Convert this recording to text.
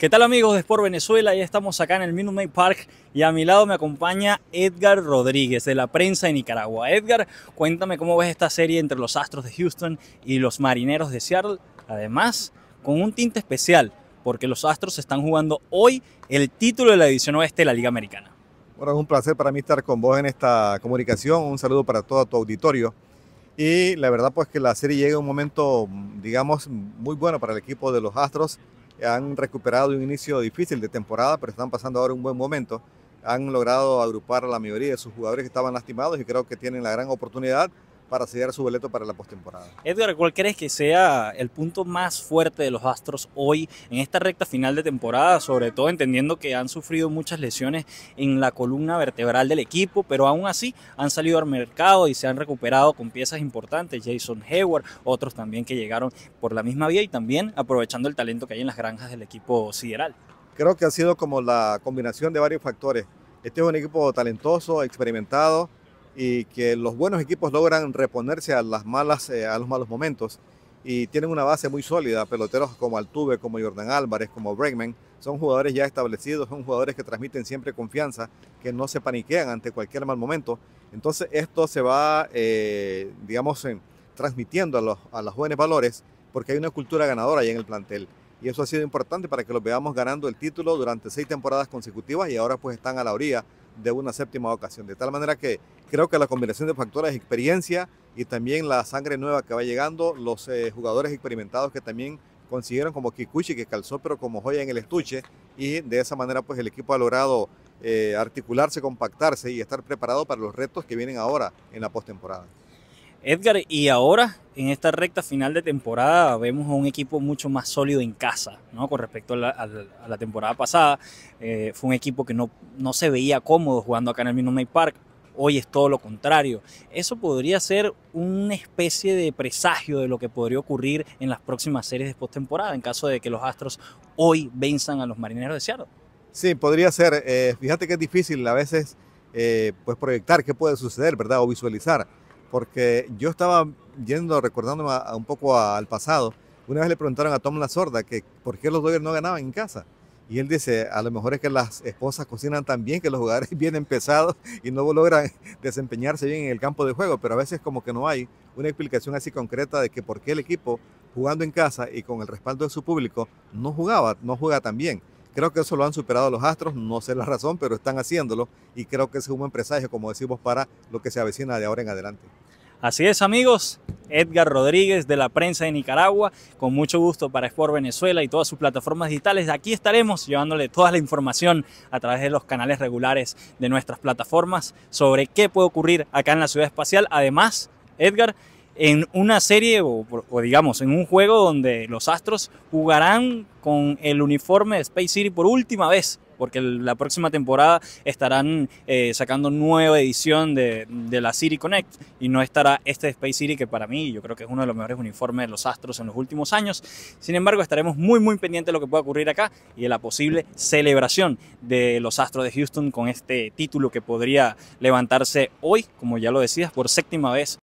¿Qué tal amigos de Sport Venezuela? Ya estamos acá en el Minute Park y a mi lado me acompaña Edgar Rodríguez de la prensa de Nicaragua. Edgar, cuéntame cómo ves esta serie entre los Astros de Houston y los Marineros de Seattle. Además, con un tinte especial, porque los Astros están jugando hoy el título de la edición Oeste de la Liga Americana. Bueno, es un placer para mí estar con vos en esta comunicación. Un saludo para todo tu auditorio. Y la verdad pues que la serie llega a un momento, digamos, muy bueno para el equipo de los Astros han recuperado un inicio difícil de temporada, pero están pasando ahora un buen momento. Han logrado agrupar a la mayoría de sus jugadores que estaban lastimados y creo que tienen la gran oportunidad para sellar su boleto para la postemporada. Edgar, ¿cuál crees que sea el punto más fuerte de los Astros hoy en esta recta final de temporada? Sobre todo entendiendo que han sufrido muchas lesiones en la columna vertebral del equipo, pero aún así han salido al mercado y se han recuperado con piezas importantes, Jason Hayward, otros también que llegaron por la misma vía y también aprovechando el talento que hay en las granjas del equipo sideral. Creo que ha sido como la combinación de varios factores. Este es un equipo talentoso, experimentado, y que los buenos equipos logran reponerse a, las malas, eh, a los malos momentos y tienen una base muy sólida. Peloteros como Altuve, como Jordan Álvarez, como Bregman, son jugadores ya establecidos, son jugadores que transmiten siempre confianza, que no se paniquean ante cualquier mal momento. Entonces esto se va, eh, digamos, transmitiendo a los, a los jóvenes valores porque hay una cultura ganadora ahí en el plantel. Y eso ha sido importante para que los veamos ganando el título durante seis temporadas consecutivas y ahora pues están a la orilla de una séptima ocasión. De tal manera que creo que la combinación de factores, experiencia y también la sangre nueva que va llegando, los eh, jugadores experimentados que también consiguieron como Kikuchi que calzó pero como joya en el estuche y de esa manera pues el equipo ha logrado eh, articularse, compactarse y estar preparado para los retos que vienen ahora en la postemporada. Edgar, y ahora en esta recta final de temporada vemos a un equipo mucho más sólido en casa, ¿no? Con respecto a la, temporada pasada, eh, fue un equipo que no, no se veía cómodo jugando acá en el Minute Park. Hoy es todo lo contrario. Eso podría ser una especie de presagio de lo que podría ocurrir en las próximas series de postemporada en caso de que los Astros hoy venzan a los Marineros de Seattle. Sí, podría ser. Eh, fíjate que es difícil a veces eh, pues proyectar qué puede suceder, ¿verdad? O visualizar porque yo estaba yendo, recordándome a, un poco al pasado, una vez le preguntaron a Tom La Sorda que por qué los Dodgers no ganaban en casa. Y él dice, a lo mejor es que las esposas cocinan tan bien que los jugadores vienen pesados y no logran desempeñarse bien en el campo de juego, pero a veces como que no hay una explicación así concreta de que por qué el equipo jugando en casa y con el respaldo de su público no jugaba, no juega tan bien. Creo que eso lo han superado los Astros, no sé la razón, pero están haciéndolo y creo que es un buen presagio, como decimos, para lo que se avecina de ahora en adelante. Así es amigos, Edgar Rodríguez de la prensa de Nicaragua, con mucho gusto para Sport Venezuela y todas sus plataformas digitales. Aquí estaremos llevándole toda la información a través de los canales regulares de nuestras plataformas sobre qué puede ocurrir acá en la ciudad espacial. Además, Edgar, en una serie o, digamos en un juego donde los Astros jugarán con el uniforme de Space City por última vez porque la próxima temporada estarán eh, sacando nueva edición de, la City Connect y no estará este Space City que para mí yo creo que es uno de los mejores uniformes de los Astros en los últimos años. Sin embargo, estaremos muy muy pendientes de lo que pueda ocurrir acá y de la posible celebración de los Astros de Houston con este título que podría levantarse hoy, como ya lo decías, por séptima vez